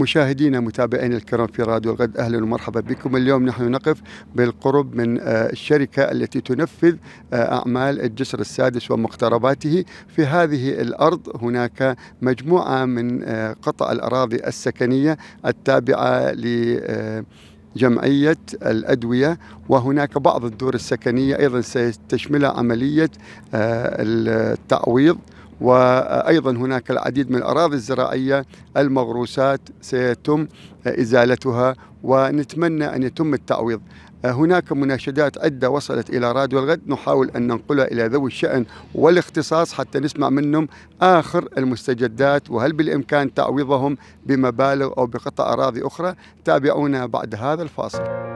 مشاهدينا متابعينا الكرام في راديو الغد اهلا ومرحبا بكم اليوم نحن نقف بالقرب من آه، الشركه التي تنفذ آه، اعمال الجسر السادس ومقترباته في هذه الارض هناك مجموعه من آه، قطع الاراضي السكنيه التابعه ل جمعية الأدوية وهناك بعض الدور السكنية أيضا ستشملها عملية التعويض وأيضا هناك العديد من الأراضي الزراعية المغروسات سيتم إزالتها ونتمنى أن يتم التعويض هناك مناشدات عدة وصلت إلى راديو الغد نحاول أن ننقلها إلى ذوي الشأن والاختصاص حتى نسمع منهم آخر المستجدات وهل بالإمكان تعويضهم بمبالغ أو بقطع أراضي أخرى تابعونا بعد هذا الفاصل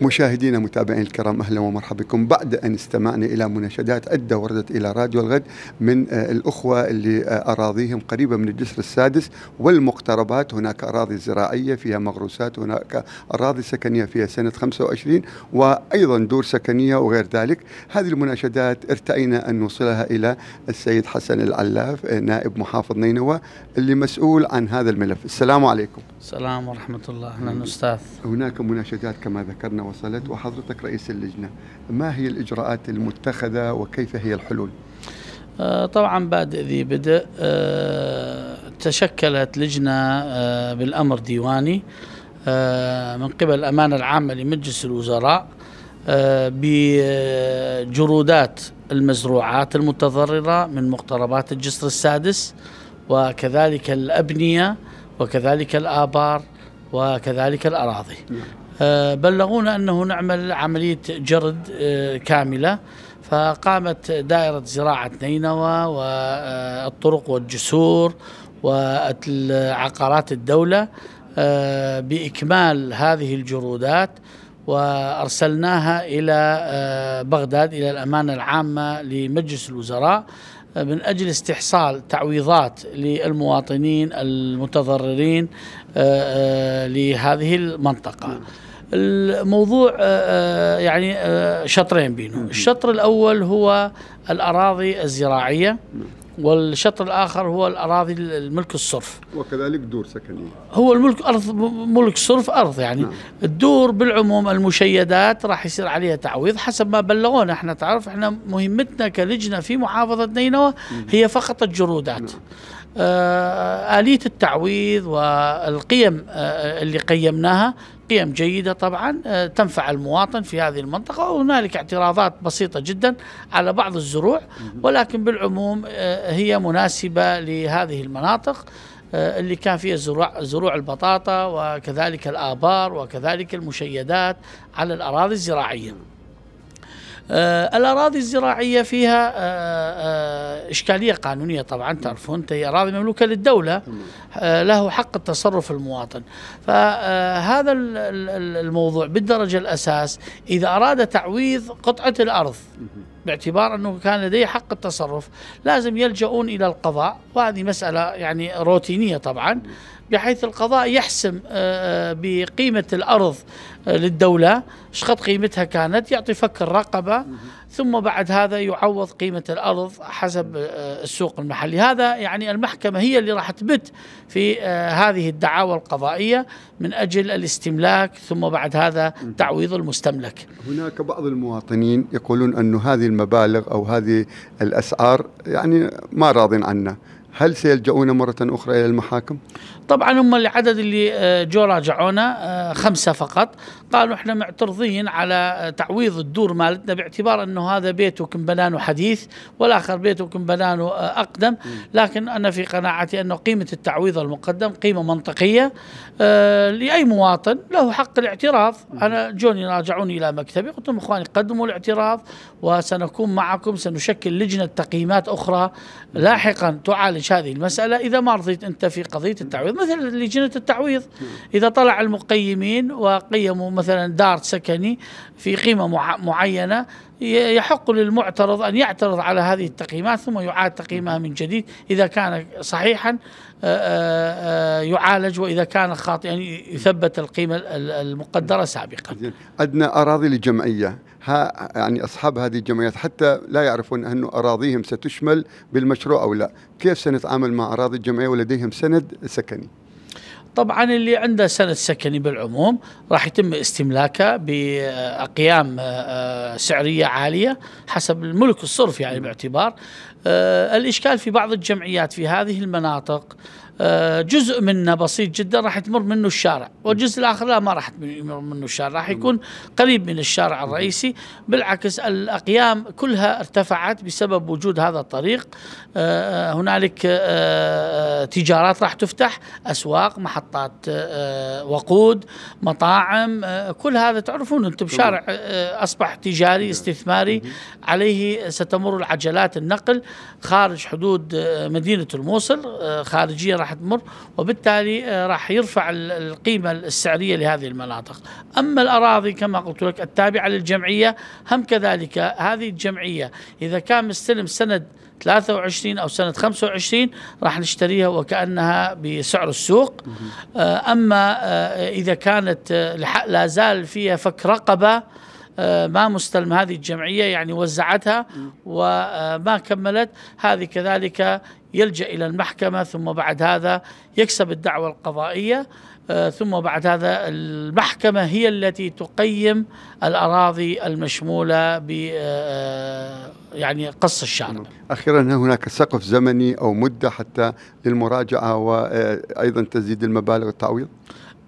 مشاهدينا متابعين الكرام اهلا ومرحبا بكم بعد ان استمعنا الى مناشدات عده وردت الى راديو الغد من آه، الاخوه اللي آه، اراضيهم قريبه من الجسر السادس والمقتربات هناك اراضي زراعيه فيها مغروسات هناك اراضي سكنيه فيها سنه 25 وايضا دور سكنيه وغير ذلك هذه المناشدات ارتئينا ان نوصلها الى السيد حسن العلاف آه، نائب محافظ نينوى اللي مسؤول عن هذا الملف السلام عليكم السلام ورحمه الله اهلا استاذ هناك مناشدات كما ذكرنا وصلت وحضرتك رئيس اللجنة ما هي الإجراءات المتخذة وكيف هي الحلول؟ آه، طبعا بادئ ذي بدء آه، تشكلت لجنة آه، بالأمر ديواني من قبل الأمانة العامة لمجلس الوزراء بجرودات المزروعات المتضررة من مقتربات الجسر السادس وكذلك الأبنية وكذلك الآبار وكذلك الأراضي نعم. آه، بلغونا أنه نعمل عملية جرد آه، كاملة فقامت دائرة زراعة نينوى والطرق آه، والجسور وعقارات الدولة بإكمال هذه الجرودات وأرسلناها إلى بغداد إلى الأمانة العامة لمجلس الوزراء من أجل استحصال تعويضات للمواطنين المتضررين آه، آه، لهذه المنطقة الموضوع آه، يعني شطرين بينه الشطر الأول هو الأراضي الزراعية والشطر الآخر هو الأراضي الملك الصرف وكذلك دور سكنية هو الملك أرض ملك صرف أرض يعني نعم. الدور بالعموم المشيدات راح يصير عليها تعويض حسب ما بلغونا احنا تعرف احنا مهمتنا كلجنة في محافظة نينوى هي فقط الجرودات نعم. آه، آلية التعويض والقيم آه، اللي قيمناها قيم جيدة طبعا آه، تنفع المواطن في هذه المنطقة وهنالك اعتراضات بسيطة جدا على بعض الزروع ولكن بالعموم هي مناسبة لهذه المناطق اللي كان فيها زروع زروع البطاطا وكذلك الآبار وكذلك المشيدات على الأراضي الزراعية آه، الأراضي الزراعية فيها آه، آه، إشكالية قانونية طبعا تعرفون هي أراضي مملوكة للدولة له حق التصرف المواطن فهذا الموضوع بالدرجة الأساس إذا أراد تعويض قطعة الأرض باعتبار أنه كان لديه حق التصرف لازم يلجؤون إلى القضاء وهذه مسألة يعني روتينية طبعا بحيث القضاء يحسم آه، آه، بقيمة الأرض آه، للدولة قد قيمتها كانت يعطي فك الرقبة ثم بعد هذا يعوض قيمة الأرض حسب آه، السوق المحلي هذا يعني المحكمة هي اللي راح تبت في آه، هذه الدعاوى القضائية من أجل الاستملاك ثم بعد هذا تعويض المستملك هناك بعض المواطنين يقولون أن هذه المبالغ أو هذه الأسعار يعني ما راضين عنها هل سيلجؤون مرة أخرى إلى المحاكم؟ طبعا هم العدد اللي آه، جو راجعونا آه، خمسة فقط قالوا احنا معترضين على آه، تعويض الدور مالتنا باعتبار انه هذا بيته بنانه حديث والاخر بيته بنانه اقدم لكن انا في قناعتي انه قيمة التعويض المقدم قيمة منطقية لاي مواطن له حق الاعتراض انا جوني راجعوني الى مكتبي قلت لهم اخواني قدموا الاعتراض وسنكون معكم سنشكل لجنة تقييمات اخرى لاحقا تعالج تعالج هذه المسألة إذا ما رضيت أنت في قضية التعويض مثل لجنة التعويض إذا طلع المقيمين وقيموا مثلا دار سكني في قيمة معينة يحق للمعترض أن يعترض على هذه التقييمات ثم يعاد تقييمها من جديد إذا كان صحيحا آه، آه، آه، يعالج وإذا كان خاطئا يثبت القيمة المقدرة سابقا أدنى أراضي للجمعية ها يعني أصحاب هذه الجمعيات حتى لا يعرفون أن أراضيهم ستشمل بالمشروع أو لا كيف سنتعامل مع أراضي الجمعية ولديهم سند سكني طبعا اللي عنده سند سكني بالعموم راح يتم استملاكه باقيام آه، آه، سعريه عاليه حسب الملك الصرف يعني باعتبار آه، الاشكال في بعض الجمعيات في هذه المناطق آه، جزء منه بسيط جدا راح تمر منه الشارع والجزء الاخر لا ما راح يمر منه الشارع راح يكون قريب من الشارع الرئيسي بالعكس الاقيام كلها ارتفعت بسبب وجود هذا الطريق آه، آه، هنالك تجارات راح تفتح اسواق محطات وقود مطاعم كل هذا تعرفون انتم بشارع اصبح تجاري استثماري عليه ستمر العجلات النقل خارج حدود مدينه الموصل خارجيا راح تمر وبالتالي آه، راح يرفع القيمة السعرية لهذه المناطق أما الأراضي كما قلت لك التابعة للجمعية هم كذلك هذه الجمعية إذا كان مستلم سند 23 أو سنة 25 راح نشتريها وكأنها بسعر السوق آه، أما آه، إذا كانت لا زال فيها فك رقبة آه، ما مستلم هذه الجمعية يعني وزعتها وما آه، كملت هذه كذلك يلجأ إلى المحكمة ثم بعد هذا يكسب الدعوة القضائية آه، ثم بعد هذا المحكمة هي التي تقيم الأراضي المشمولة ب يعني قص الشارع أخيرا هناك سقف زمني أو مدة حتى للمراجعة وأيضا تزيد المبالغ التعويض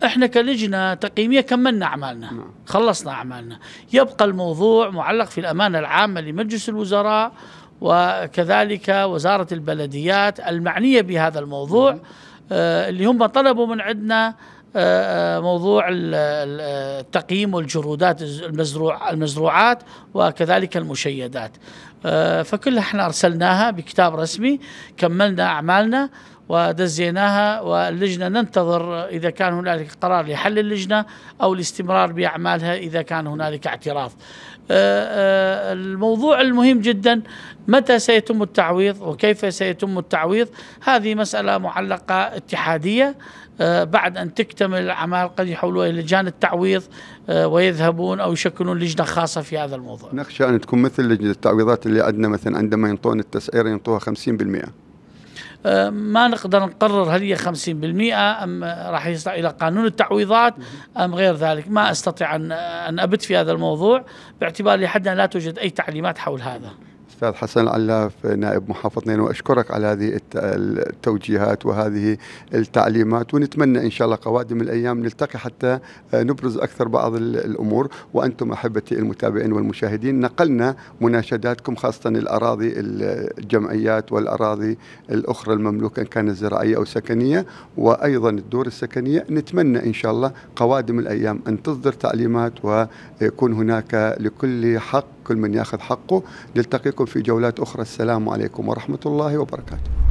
احنا كلجنه تقييميه كملنا اعمالنا نعم. خلصنا اعمالنا يبقى الموضوع معلق في الامانه العامه لمجلس الوزراء وكذلك وزاره البلديات المعنيه بهذا الموضوع نعم. آه، اللي هم طلبوا من عندنا آه، آه، موضوع التقييم والجرودات المزروع المزروعات وكذلك المشيدات فكل فكلها احنا ارسلناها بكتاب رسمي كملنا اعمالنا ودزيناها واللجنة ننتظر إذا كان هنالك قرار لحل اللجنة أو الاستمرار بأعمالها إذا كان هنالك اعتراض أه، أه، الموضوع المهم جدا متى سيتم التعويض وكيف سيتم التعويض هذه مسألة معلقة اتحادية أه، بعد أن تكتمل الأعمال قد يحولوا إلى لجان التعويض ويذهبون أو يشكلون لجنة خاصة في هذا الموضوع نخشى أن تكون مثل لجنة التعويضات اللي عندنا مثلا عندما ينطون التسعير ينطوها 50% آه، ما نقدر نقرر هل هي 50% ام راح يصل الى قانون التعويضات ام غير ذلك ما استطيع ان ابت في هذا الموضوع باعتبار لحدنا لا توجد اي تعليمات حول هذا الاستاذ حسن العلاف نائب محافظ نينوى اشكرك على هذه التوجيهات وهذه التعليمات ونتمنى ان شاء الله قوادم الايام نلتقي حتى آه، نبرز اكثر بعض الامور وانتم احبتي المتابعين والمشاهدين نقلنا مناشداتكم خاصه الاراضي الجمعيات والاراضي الاخرى المملوكه ان كانت زراعيه او سكنيه وايضا الدور السكنيه نتمنى ان شاء الله قوادم الايام ان تصدر تعليمات ويكون هناك لكل حق كل من ياخذ حقه نلتقيكم في جولات أخرى السلام عليكم ورحمة الله وبركاته